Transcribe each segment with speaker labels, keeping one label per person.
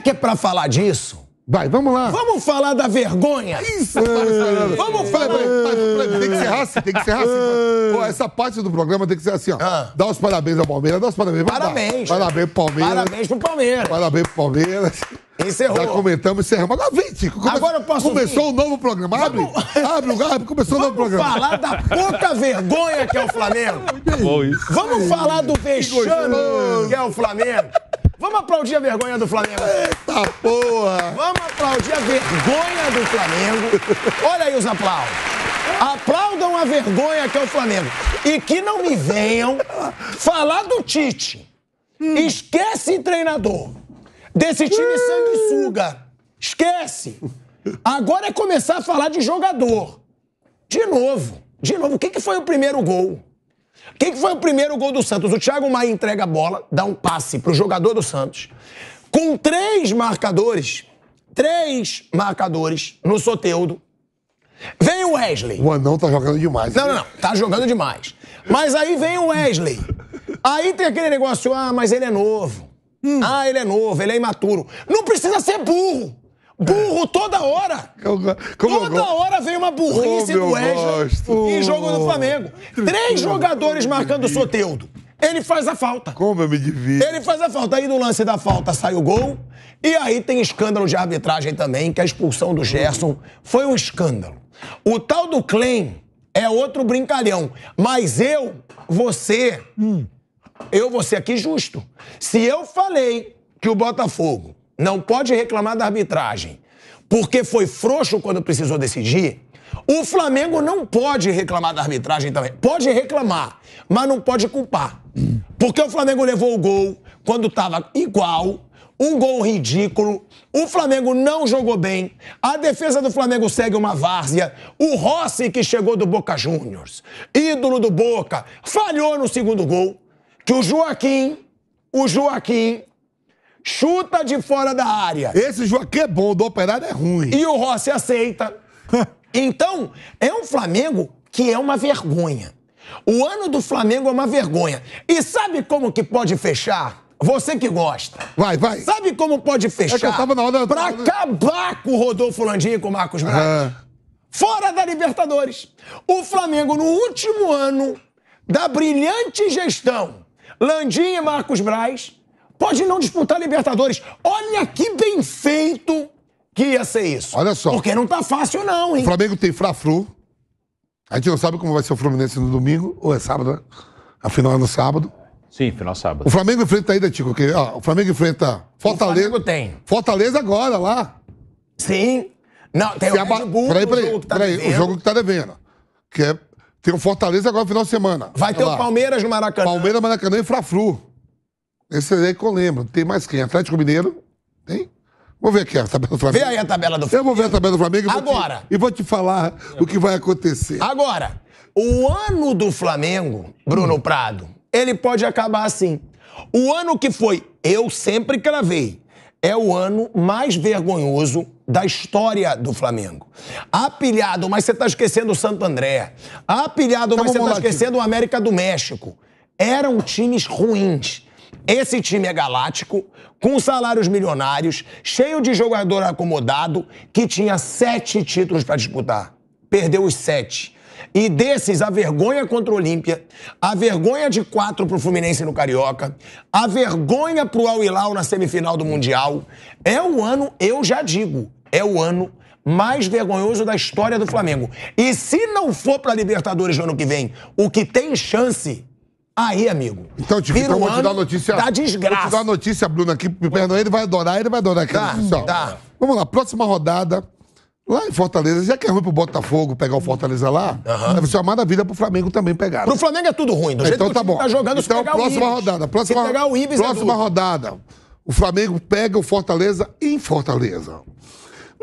Speaker 1: que é para falar disso, Vai, vamos lá. Vamos falar da vergonha. Isso, é, Vamos falar. Tem que ser racista, assim, tem que ser racista. Assim. essa parte do programa tem que ser assim,
Speaker 2: ó. Ah. Dá os parabéns ao Palmeiras, dá os parabéns. Parabéns. Parabéns pro Palmeiras. Parabéns pro Palmeiras. Parabéns pro Palmeiras. Encerrou. Já comentamos, encerramos. Agora vem, Tico. Come... Agora eu posso Começou o um novo programa. Abre,
Speaker 1: vamos... abre o garfo, começou o um novo programa. Vamos falar da pouca vergonha que é o Flamengo. Vamos falar do vexame que é o Flamengo. Vamos aplaudir a vergonha do Flamengo. Eita porra! Vamos aplaudir a vergonha do Flamengo. Olha aí os aplausos. Aplaudam a vergonha que é o Flamengo. E que não me venham falar do Tite. Hum. Esquece treinador. Desse time sanguessuga. Esquece. Agora é começar a falar de jogador. De novo. De novo. O que, que foi o primeiro gol? Quem foi o primeiro gol do Santos? O Thiago Maia entrega a bola, dá um passe pro jogador do Santos. Com três marcadores, três marcadores no Soteudo. Vem o Wesley. O anão tá jogando demais. Não, não, não. Tá jogando demais. Mas aí vem o Wesley. Aí tem aquele negócio, ah, mas ele é novo. Hum. Ah, ele é novo, ele é imaturo. Não precisa ser burro. Burro toda hora! Como, como toda hora vem uma burrice do Wesley em jogo do Flamengo. Três jogadores marcando o Soteudo. Ele faz a falta. Como eu me divido. Ele faz a falta. Aí no lance da falta sai o gol. E aí tem escândalo de arbitragem também, que é a expulsão do Gerson foi um escândalo. O tal do Klein é outro brincalhão. Mas eu, você, hum. eu vou ser aqui justo. Se eu falei que o Botafogo não pode reclamar da arbitragem, porque foi frouxo quando precisou decidir. O Flamengo não pode reclamar da arbitragem também. Pode reclamar, mas não pode culpar. Porque o Flamengo levou o gol quando estava igual, um gol ridículo. O Flamengo não jogou bem. A defesa do Flamengo segue uma várzea. O Rossi, que chegou do Boca Juniors, ídolo do Boca, falhou no segundo gol. Que o Joaquim, o Joaquim chuta de fora da área. Esse Joaquim é bom, do Operário é ruim. E o Rossi aceita. então, é um Flamengo que é uma vergonha. O ano do Flamengo é uma vergonha. E sabe como que pode fechar? Você que gosta. Vai, vai. Sabe como pode é fechar? É tava na hora... Pra acabar com o Rodolfo Landim e com o Marcos Braz. Fora da Libertadores. O Flamengo, no último ano da brilhante gestão Landim e Marcos Braz, pode não disputar Libertadores. Olha que bem feito que ia ser isso. Olha só. Porque não tá fácil, não, hein? O Flamengo tem
Speaker 2: Fra-Fru. A gente não sabe como vai ser o Fluminense no domingo, ou é sábado, né? Afinal é no sábado.
Speaker 3: Sim, final sábado. O
Speaker 2: Flamengo enfrenta ainda, Tico, que, ó, o Flamengo enfrenta Fortaleza. O Flamengo tem. Fortaleza agora, lá. Sim. Não, tem Se o Red Bull, peraí, peraí, jogo que tá peraí, devendo. o jogo que tá devendo. Que é, tem o Fortaleza agora no final de semana. Vai ter lá. o Palmeiras no Maracanã. Palmeiras, Maracanã e Fra-Fru. Esse é aí que eu lembro. Tem mais quem? Atlético Mineiro? Tem? Vou ver aqui a tabela do Flamengo. Vê aí a tabela do Flamengo. Eu vou ver a tabela do Flamengo e Agora. Vou te, e vou te falar
Speaker 1: o que vai acontecer. Agora, o ano do Flamengo, Bruno hum. Prado, ele pode acabar assim. O ano que foi, eu sempre cravei, é o ano mais vergonhoso da história do Flamengo. Apilhado, mas você está esquecendo o Santo André. Apilhado, então mas você está esquecendo o América do México. Eram times ruins. Esse time é galáctico, com salários milionários, cheio de jogador acomodado, que tinha sete títulos para disputar. Perdeu os sete. E desses, a vergonha contra o Olímpia, a vergonha de quatro para o Fluminense no Carioca, a vergonha para o Al Hilal na semifinal do Mundial. É o ano, eu já digo, é o ano mais vergonhoso da história do Flamengo. E se não for para Libertadores no ano que vem, o que tem chance Aí, amigo. Então, tipo, então um vou te dar notícia. Dá desgraça. Vou te dar notícia, Bruno aqui o ele vai adorar, ele
Speaker 2: vai adorar aqui. Tá, tá. Vamos lá, próxima rodada. Lá em Fortaleza, já que é ruim pro Botafogo pegar o Fortaleza lá, uhum. deve ser uma maravilha pro Flamengo também pegar. Né? Pro
Speaker 1: Flamengo é tudo ruim, do jeito então, que tá bom. tá jogando, então, se pegar próxima o Ibis. rodada, próxima, rodada, pegar o Ibis é próxima é
Speaker 2: rodada. O Flamengo pega o Fortaleza em Fortaleza.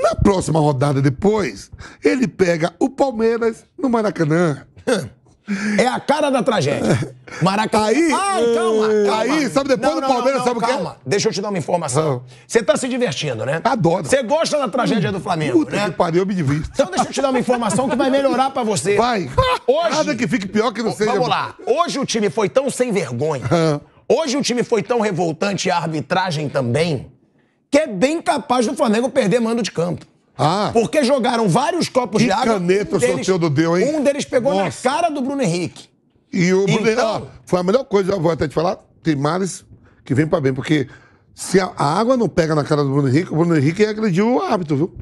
Speaker 2: Na próxima rodada depois, ele pega
Speaker 1: o Palmeiras no Maracanã. Hum. É a cara da tragédia. Maracanã. Aí, Ai, calma, hum, calma. Aí, sabe, depois não, do Palmeiras, não, sabe o quê? Calma, deixa eu te dar uma informação. Ah. Você tá se divertindo, né? Adoro. Você gosta da tragédia do Flamengo, Puta né? que pariu, eu me divirto. Então deixa eu te dar uma informação que vai melhorar pra você. Vai. Hoje, Nada que fique pior que não Vamos lá. Hoje o time foi tão sem vergonha. Hoje o time foi tão revoltante e a arbitragem também, que é bem capaz do Flamengo perder mando de campo. Ah. Porque jogaram vários copos que de água. caneta um deles, o seu deu, hein? Um deles pegou Nossa. na cara do Bruno Henrique. E o Bruno então... Henrique, ó, foi a
Speaker 2: melhor coisa, eu vou até te falar, tem males que vem para bem, porque se a, a, água não pega na cara do Bruno Henrique, o Bruno Henrique agrediu o árbitro, viu?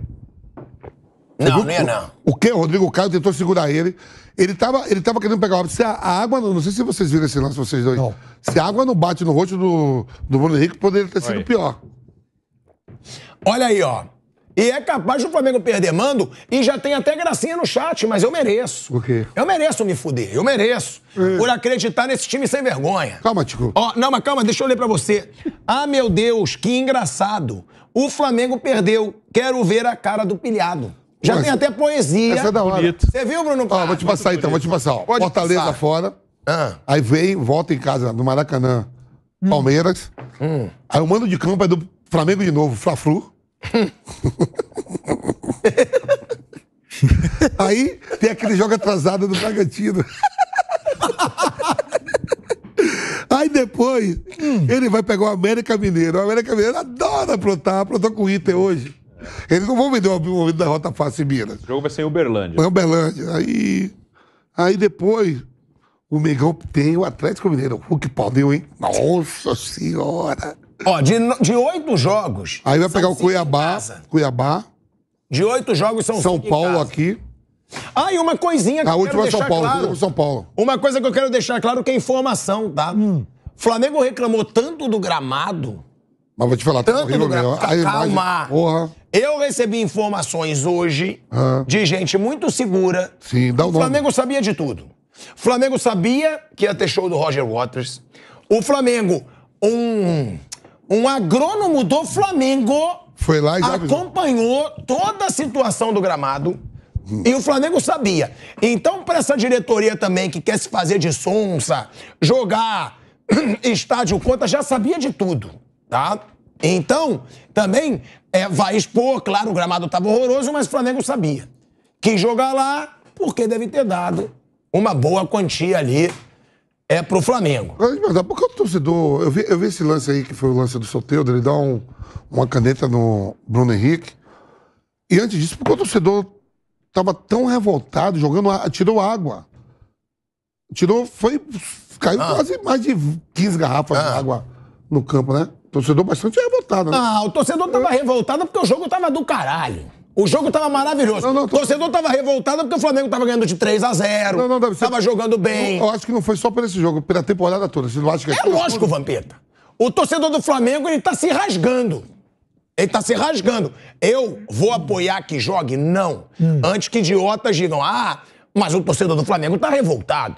Speaker 2: Não, viu? não é não. O, que? O Rodrigo Caio tentou segurar ele. Ele tava, ele tava querendo pegar o árbitro. Se a, a, água, não sei se vocês viram esse lance, vocês dois. Não. Se a água não bate no rosto do, do Bruno Henrique, poderia ter sido Oi. pior.
Speaker 1: Olha aí, ó. E é capaz do Flamengo perder mando e já tem até gracinha no chat, mas eu mereço. Por quê? Eu mereço me fuder, eu mereço. É. Por acreditar nesse time sem vergonha. Calma, Tico. Ó, oh, não, mas calma, deixa eu ler pra você. ah, meu Deus, que engraçado. O Flamengo perdeu. Quero ver a cara do pilhado. Já Mas, tem até poesia. Essa é da hora. Bonito. Você viu, Bruno? Ó, ah, vou te passar então, vou te passar. Pode Fortaleza passar. fora. Ah. Aí vem, volta
Speaker 2: em casa, no Maracanã, hum. Palmeiras. Hum. Aí o mando de campo é do Flamengo de novo, Fla-Flu. Aí tem aquele jogo atrasado do Bragantino. Aí depois hum. ele vai pegar o América Mineiro. O América Mineiro adora aprontar, aprontou com o Inter hoje. Eles não vão vender o movimento da Rota Fácil em Minas.
Speaker 3: O jogo vai ser em Uberlândia. Foi em
Speaker 2: Uberlândia. Aí, aí depois o Mengão tem o Atlético Mineiro. O que pau deu, hein? Nossa Senhora! Ó, de, de oito jogos.
Speaker 1: Aí vai pegar o Cuiabá. Cuiabá. De oito jogos são São Paulo aqui. Ah, e uma coisinha que a eu quero é deixar São Paulo, claro. São Paulo. Uma coisa que eu quero deixar claro que é informação, tá? Hum. Flamengo reclamou tanto do gramado. Mas vou te falar, tá tanto tá do gramado. Tá, calma. Porra. Eu recebi informações hoje ah. de gente muito segura. Sim, dá o nome. O Flamengo sabia de tudo. Flamengo sabia que ia ter show do Roger Waters. O Flamengo, um, um agrônomo do Flamengo foi lá e acompanhou toda a situação do gramado. Hum. E o Flamengo sabia. Então, para essa diretoria também que quer se fazer de sonsa, jogar estádio conta já sabia de tudo, tá? Então, também é, vai expor, claro, o gramado estava horroroso, mas o Flamengo sabia. Quis jogar lá porque deve ter dado uma boa quantia ali é pro Flamengo.
Speaker 2: Mas dá porque o torcedor. Eu vi, eu vi esse lance aí, que foi o lance do Soteudo, ele dá um, uma caneta no Bruno Henrique. E antes disso, porque o torcedor tava tão revoltado, jogando. Tirou água. Tirou. Foi. Caiu ah. quase mais de 15 garrafas ah. de água no campo, né? O torcedor bastante revoltado, né? Ah, o torcedor
Speaker 1: tava é. revoltado porque o jogo tava do caralho. O jogo tava maravilhoso. Não, não, tô... O torcedor tava revoltado porque o Flamengo tava ganhando de 3 a 0 não, não, Tava jogando bem. Eu acho que não foi só por esse jogo, pela temporada toda. Você não acha que é, é lógico, Vampeta. O torcedor do Flamengo, ele tá se rasgando. Ele tá se rasgando. Eu vou apoiar que jogue? Não. Hum. Antes que idiotas digam, ah, mas o torcedor do Flamengo tá revoltado.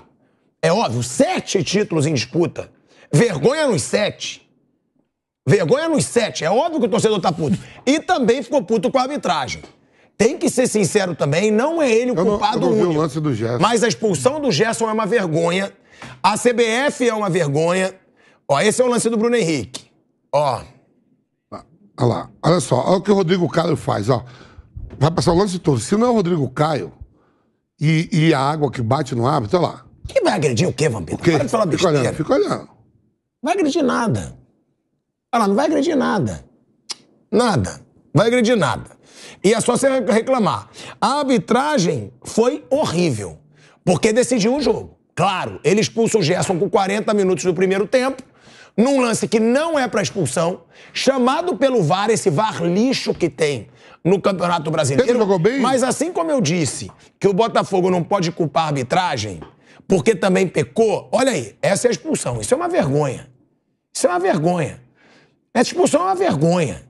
Speaker 1: É óbvio, sete títulos em disputa. Vergonha nos sete. Vergonha nos sete. É óbvio que o torcedor tá puto. E também ficou puto com a arbitragem. Tem que ser sincero também, não é ele o eu culpado não, eu não único. O lance do Gerson. Mas a expulsão do Gerson é uma vergonha. A CBF é uma vergonha. Ó, esse é o lance do Bruno Henrique. Ó.
Speaker 2: Ah, olha lá, olha só, olha o que o Rodrigo Caio faz, ó. Vai passar o lance todo. Se não é o Rodrigo Caio e, e a água que bate no árbitro, olha lá. Quem vai agredir o quê, Vampiro? Para de falar besteira. Fica olhando, fica
Speaker 1: olhando. Não vai agredir nada. Ela não vai agredir nada. Nada. Vai agredir nada. E é só você reclamar. A arbitragem foi horrível, porque decidiu o jogo. Claro, ele expulsa o Gerson com 40 minutos do primeiro tempo, num lance que não é para expulsão, chamado pelo VAR, esse VAR lixo que tem no Campeonato Brasileiro. Ele jogou bem? Mas assim como eu disse que o Botafogo não pode culpar a arbitragem, porque também pecou, olha aí, essa é a expulsão. Isso é uma vergonha. Isso é uma vergonha. Essa expulsão é uma vergonha.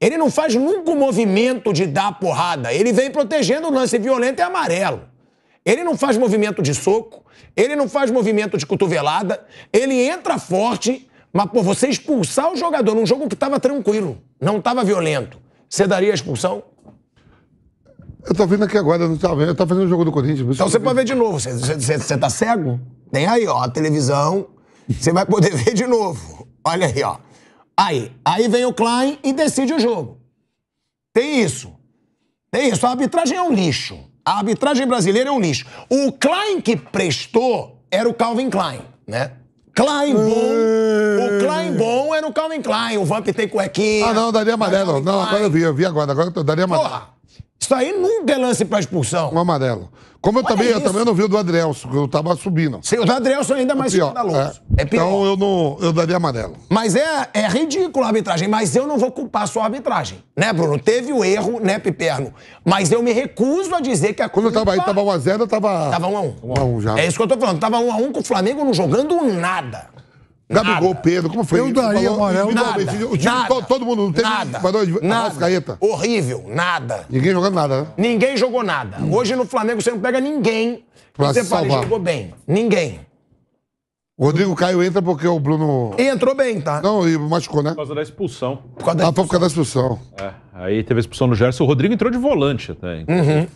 Speaker 1: Ele não faz nunca o um movimento de dar porrada. Ele vem protegendo o lance violento e amarelo. Ele não faz movimento de soco, ele não faz movimento de cotovelada, ele entra forte, mas por você expulsar o jogador num jogo que estava tranquilo, não estava violento, você daria a expulsão?
Speaker 2: Eu tô vendo aqui agora, eu não tava vendo. Eu tava fazendo o
Speaker 1: jogo do Corinthians. Então você pode ver de novo. Você, você tá cego? Tem aí, ó, a televisão. Você vai poder ver de novo. Olha aí, ó. Aí, aí vem o Klein e decide o jogo. Tem isso. Tem isso. A arbitragem é um lixo. A arbitragem brasileira é um lixo. O Klein que prestou era o Calvin Klein, né? Klein bom. O Klein bom era o Calvin Klein. O Vamp tem cuequinha. Ah, não, daria amarelo.
Speaker 2: Não, agora eu vi, eu vi agora. Agora eu daria amarelo. Isso aí nunca é lance pra expulsão. Um amarelo. Como eu Olha também, isso. eu também não vi o do Adrielson, que eu tava subindo. Sim, o do Adrielson ainda é mais é pior, escandaloso. É. é pior. Então
Speaker 1: eu não eu daria amarelo. Mas é, é ridículo a arbitragem, mas eu não vou culpar a sua arbitragem. Né, Bruno? Teve o erro, né, Piperno? Mas eu me recuso a dizer que a Quando culpa... eu tava aí, tava 1x0, eu tava. Tava 1x1. 1x1 já. É isso que eu tô falando. Tava 1x1 com o Flamengo não jogando nada. Gabigol, nada. Pedro, como foi? Eu daria amarelo. Nada, o time, nada, todo mundo, não teve nada, de nada, Horrível, nada. Ninguém jogando nada, né? Ninguém jogou nada. Hum. Hoje no Flamengo você não pega ninguém pra você fala, jogou bem. Ninguém. O Rodrigo Caio
Speaker 2: entra porque o Bruno. Entrou bem, tá? Não, e machucou, né? Por causa da expulsão. Por causa da expulsão. Ah, por causa da expulsão.
Speaker 3: É, aí teve a expulsão no Gerson. O Rodrigo entrou de volante até. Uhum.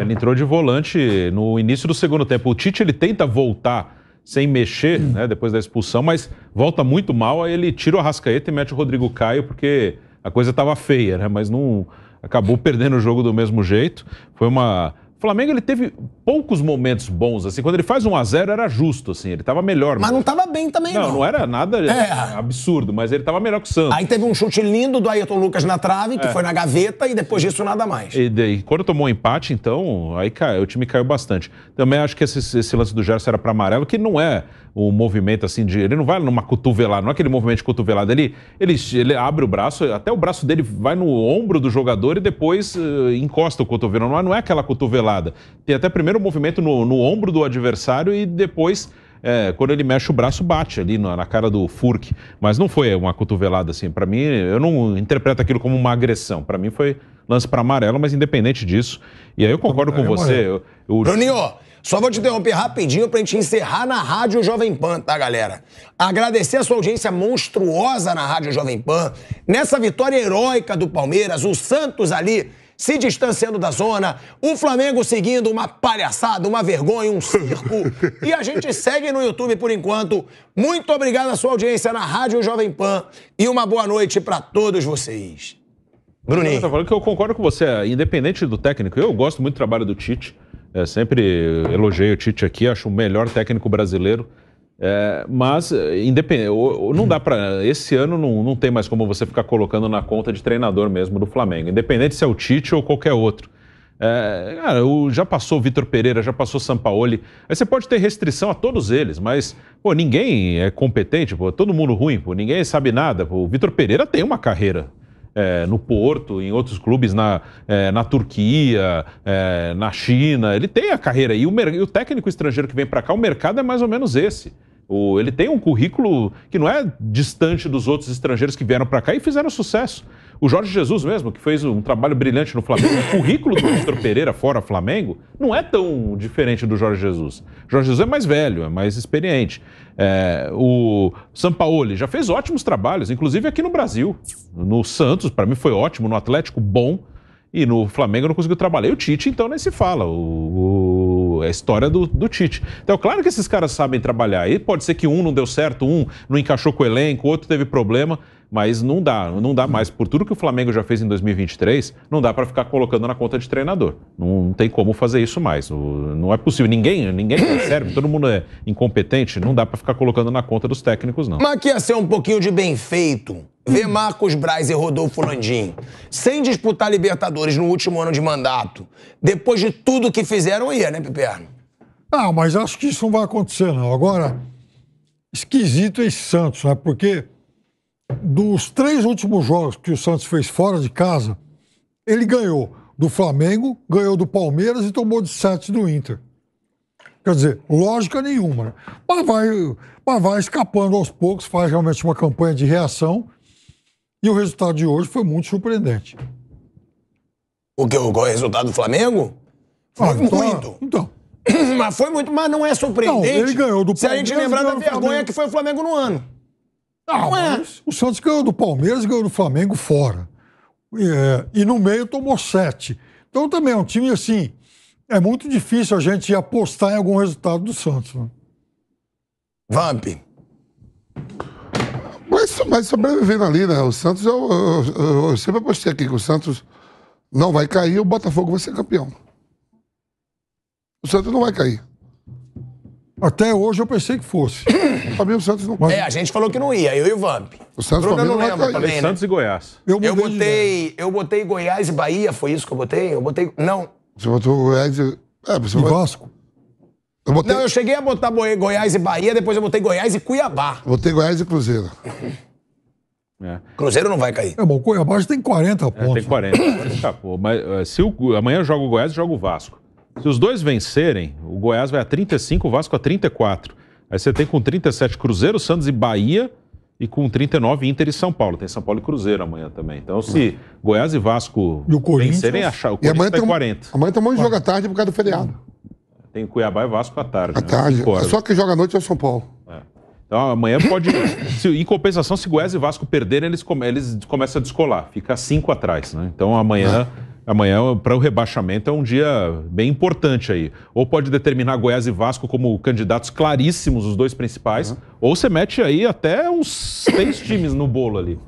Speaker 3: Ele entrou de volante no início do segundo tempo. O Tite, ele tenta voltar sem mexer, hum. né, depois da expulsão, mas volta muito mal, aí ele tira o Arrascaeta e mete o Rodrigo Caio, porque a coisa estava feia, né, mas não acabou perdendo o jogo do mesmo jeito. Foi uma... O Flamengo ele teve poucos momentos bons, assim. Quando ele faz 1 a 0 era justo, assim. Ele tava melhor. Mas, mas... Né? não
Speaker 1: estava bem também, não. Não, não era nada é.
Speaker 3: absurdo, mas ele tava melhor que o Santos. Aí teve um chute lindo do Ayrton Lucas na
Speaker 1: trave, que é. foi na gaveta, e depois disso
Speaker 3: nada mais. E daí, quando tomou um empate, então, aí caiu, o time caiu bastante. Também acho que esse, esse lance do Gerson era para amarelo, que não é um movimento assim de. Ele não vai numa cotovelada, não é aquele movimento de cotovelada. Ele, ele, ele abre o braço, até o braço dele vai no ombro do jogador e depois uh, encosta o cotovelo. Não é, não é aquela cotovelada. Tem até primeiro primeiro movimento no, no ombro do adversário e depois é, quando ele mexe o braço, bate ali na, na, cara do Furk. Mas não foi uma cotovelada assim. Para mim, eu não interpreto aquilo como uma agressão. Para mim, foi lance para amarelo, mas independente disso. E aí eu concordo com você. Eu, eu... Bruninho, só vou te interromper rapidinho pra gente encerrar na Rádio Jovem Pan, tá, galera?
Speaker 1: Agradecer a sua audiência monstruosa na Rádio Jovem Pan. Nessa vitória heróica do Palmeiras, o Santos ali se distanciando da zona, o Flamengo seguindo uma palhaçada, uma vergonha, um circo. e a gente segue no YouTube por enquanto. Muito obrigado à sua audiência na Rádio Jovem Pan e uma boa noite para todos vocês.
Speaker 3: Bruninho. Eu tá falando que eu concordo com você, independente do técnico. Eu gosto muito do trabalho do Tite. É, sempre elogiei o Tite aqui, acho o melhor técnico brasileiro. É, mas, eh, independente, não dá para. Esse ano não, não tem mais como você ficar colocando na conta de treinador mesmo do Flamengo, independente se é o Tite ou qualquer outro. É, cara, o, já passou Vitor Pereira, já passou Sampaoli. Aí você pode ter restrição a todos eles, mas pô, ninguém é competente, pô, todo mundo ruim, pô, ninguém sabe nada. Pô. O Vitor Pereira tem uma carreira é, no Porto, em outros clubes na, é, na Turquia, é, na China. Ele tem a carreira. E o, e o técnico estrangeiro que vem para cá, o mercado é mais ou menos esse. O, ele tem um currículo que não é distante dos outros estrangeiros que vieram para cá e fizeram sucesso. O Jorge Jesus mesmo, que fez um trabalho brilhante no Flamengo, o currículo do Vitor Pereira fora Flamengo não é tão diferente do Jorge Jesus. O Jorge Jesus é mais velho, é mais experiente. É, o Sampaoli já fez ótimos trabalhos, inclusive aqui no Brasil. No Santos, para mim foi ótimo, no Atlético, bom. E no Flamengo não conseguiu trabalhar. E o Tite, então, nem se fala. O, o, é a história do, do Tite. Então, claro que esses caras sabem trabalhar. E pode ser que um não deu certo, um não encaixou com o elenco, outro teve problema. Mas não dá, não dá mais. Por tudo que o Flamengo já fez em 2023, não dá para ficar colocando na conta de treinador. Não tem como fazer isso mais. Não é possível. Ninguém, ninguém serve, tá todo mundo é incompetente. Não dá para ficar colocando na conta dos técnicos, não.
Speaker 1: Mas que ia ser um pouquinho de bem feito ver Marcos Braz e Rodolfo Landim sem disputar Libertadores no último ano de mandato, depois de tudo que fizeram, ia, né, Piperno?
Speaker 2: Ah, mas acho que isso não vai acontecer, não. Agora, esquisito esse Santos, né? Porque dos três últimos jogos que o Santos fez fora de casa, ele ganhou do Flamengo, ganhou do Palmeiras e tomou de sete do Inter. Quer dizer, lógica nenhuma. Né? Mas, vai, mas vai escapando aos poucos, faz realmente uma campanha de reação. E o resultado de hoje foi muito surpreendente.
Speaker 1: O que? É o resultado do Flamengo? Foi ah, então, muito. Então. Mas foi muito, mas não é surpreendente. Não, ele ganhou do Palmeiras. Se a gente lembrar da vergonha que foi o Flamengo no ano. Não, é. o Santos ganhou do Palmeiras, ganhou do Flamengo fora.
Speaker 2: É, e no meio tomou sete. Então também é um time assim. É muito difícil a gente apostar em algum resultado do Santos. Né? Vamp. Mas, mas sobrevivendo ali, né? O Santos, eu, eu, eu, eu sempre apostei aqui que o Santos não vai cair, o Botafogo vai ser campeão. O Santos não vai cair. Até hoje eu pensei que fosse. Flamengo e Santos não pode. É, a gente falou
Speaker 1: que não ia, eu e o Vamp. O Santos Bruno, não lembro também, é né? Santos e Goiás. Eu, eu botei, eu botei Goiás e Bahia, foi isso que eu botei? Eu botei. Não. Você botou Goiás e. É, você e Vasco. Eu botei... Não, eu cheguei a botar Goiás e Bahia, depois eu botei Goiás e Cuiabá.
Speaker 2: Botei Goiás e Cruzeiro.
Speaker 3: É. Cruzeiro não vai cair. É bom, o
Speaker 2: Cuiabá já tem 40
Speaker 3: pontos. É, tem 40. Mas eh, se o, amanhã joga o Goiás, joga o Vasco. Se os dois vencerem, o Goiás vai a 35, o Vasco a 34. Aí você tem com 37 Cruzeiro, Santos e Bahia e com 39 Inter e São Paulo. Tem São Paulo e Cruzeiro amanhã também. Então, se uhum. Goiás e Vasco e o Corinthians, vencerem, achar, o Corinthians amanhã tem um, 40. Amanhã tem um
Speaker 2: monte de jogo à tarde por causa do feriado.
Speaker 3: Tem Cuiabá e Vasco à tarde. À né? tarde. Só
Speaker 2: que joga à noite é o São Paulo.
Speaker 3: É. Então, amanhã pode. se, em compensação, se Goiás e Vasco perderem, eles, come, eles começam a descolar. Fica cinco atrás, né? Então, amanhã. É amanhã para o rebaixamento é um dia bem importante aí. Ou pode determinar Goiás e Vasco como candidatos claríssimos, os dois principais, uhum. ou você mete aí até uns seis times no bolo ali.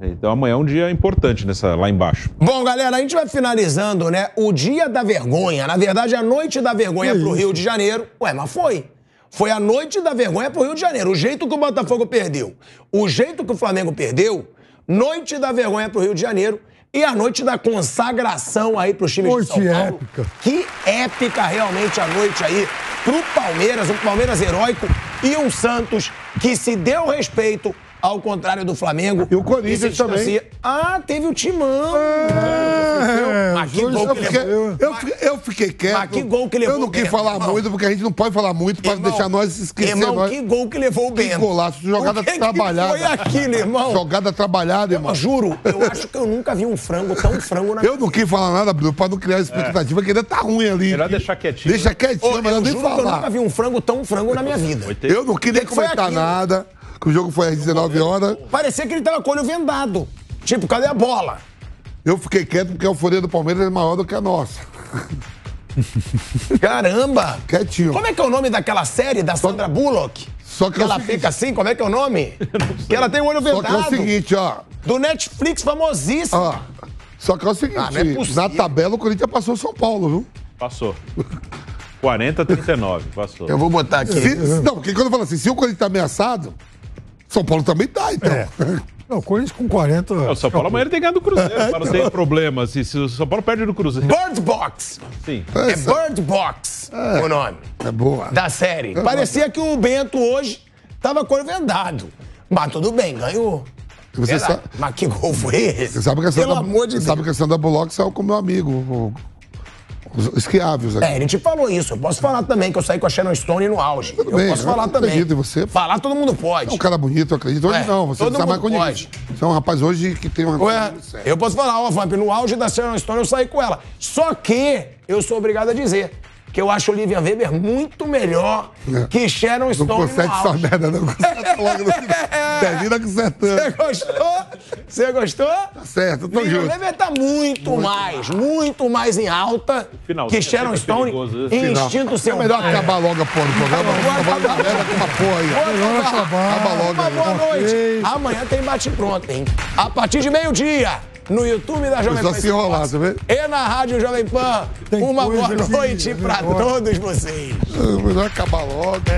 Speaker 3: Então amanhã é um dia importante nessa lá embaixo. Bom, galera, a gente vai finalizando, né? O dia da vergonha. Na verdade, a noite da
Speaker 1: vergonha para o Rio de Janeiro. Ué, mas foi. Foi a noite da vergonha para o Rio de Janeiro. O jeito que o Botafogo perdeu, o jeito que o Flamengo perdeu, noite da vergonha para o Rio de Janeiro. E a noite da consagração aí para os times de São Paulo. Épica. Que épica realmente a noite aí para o Palmeiras, um Palmeiras heróico e um Santos que se deu respeito, ao contrário do Flamengo. E o Corinthians também. Ah, teve o timão. É, mas que gol que Eu, eu fiquei quieto. Mas que gol que levou. Eu
Speaker 2: não quis falar muito, porque a gente não pode falar muito para deixar nós esquecer. Irmão, que gol que levou o Bento. Que golaço, jogada trabalhada. foi aquilo, irmão? Jogada trabalhada, irmão. juro, eu acho que eu nunca vi um frango tão frango na Eu não quis falar nada, Bruno, para não criar expectativa, é. que ainda tá ruim ali.
Speaker 3: Melhor deixar quietinho.
Speaker 2: Deixa né? quietinho, mas eu nem falar. Eu nunca vi um frango tão frango na minha vida. Eu não queria comentar nada que o jogo foi às 19 horas. Parecia que ele tava com o olho vendado. Tipo, cadê a bola? Eu fiquei quieto porque a euforia do Palmeiras é maior do que a nossa.
Speaker 1: Caramba! Quietinho. Como é que é o nome daquela série da Sandra Bullock? Só que, é que ela seguinte... fica assim, como é que é o nome? Que ela tem o olho vendado. Só que é o seguinte, ó. Do Netflix famosíssimo.
Speaker 2: só que é o seguinte, ah, é na tabela o Corinthians passou o São Paulo, viu?
Speaker 3: Passou. 40 39, passou. Eu vou botar aqui. Se, não,
Speaker 2: porque quando eu falo assim, se o Corinthians tá ameaçado,
Speaker 3: são Paulo também tá, então. É.
Speaker 2: Não, o Corinthians com 40. É, o São Paulo amanhã ele tem ganho do Cruzeiro, é, Paulo não
Speaker 3: então. ter problema. Se, se o São Paulo perde do Cruzeiro. Bird Box! Sim. É, é Bird Box é. o nome. É boa. Da série. É Parecia
Speaker 1: que o Bento hoje tava corvendado. Mas tudo bem, ganhou. Você sabe, mas que gol foi esse? Você sabe que a Pelo amor de Deus. sabe que a da Bullock saiu com meu amigo, o esquiáveis aqui. É, ele te falou isso. Eu posso falar também que eu saí com a Sharon Stone no auge. Tudo eu bem, posso eu falar também. Acredito em você. Falar todo mundo pode. É um cara bonito, eu acredito. Hoje é, não, você está mais com pode. Você é um rapaz hoje que tem uma. Ué, eu posso falar, ó, Vamp, no auge da Sharon Stone eu saí com ela. Só que eu sou obrigado a dizer que eu acho Olivia Weber muito melhor é. que Sharon Stone. Não consegue essa merda, não. Termina com Sertão. Você gostou? Você gostou? Tá certo, tô Olivia junto. Weber tá muito, muito mais, mais, muito mais em alta Final, que Sharon é Stone perigoso, e Final. Instinto Seu. É melhor pai. acabar logo a porra do programa. vai né? tá Acabar logo. Acaba logo. Boa noite. Amanhã tem bate-pronto, hein? A partir de meio-dia no YouTube da Jovem Pan. só se enrolar, você vê? E na Rádio Jovem Pan. Tem uma boa noite né? para todos vocês. Vamos acabar logo. É.